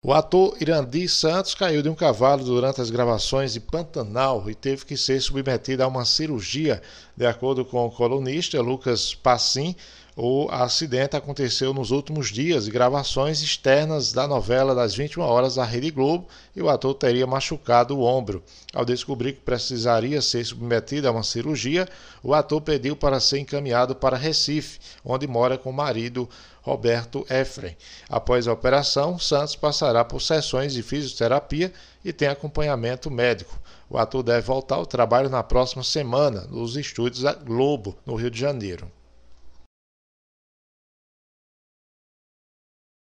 O ator Irandi Santos caiu de um cavalo durante as gravações de Pantanal e teve que ser submetido a uma cirurgia. De acordo com o colunista Lucas Passim, o acidente aconteceu nos últimos dias e gravações externas da novela das 21 horas da Rede Globo e o ator teria machucado o ombro. Ao descobrir que precisaria ser submetido a uma cirurgia, o ator pediu para ser encaminhado para Recife, onde mora com o marido Roberto Efren. Após a operação, Santos passará por sessões de fisioterapia e tem acompanhamento médico. O ator deve voltar ao trabalho na próxima semana nos estúdios da Globo, no Rio de Janeiro.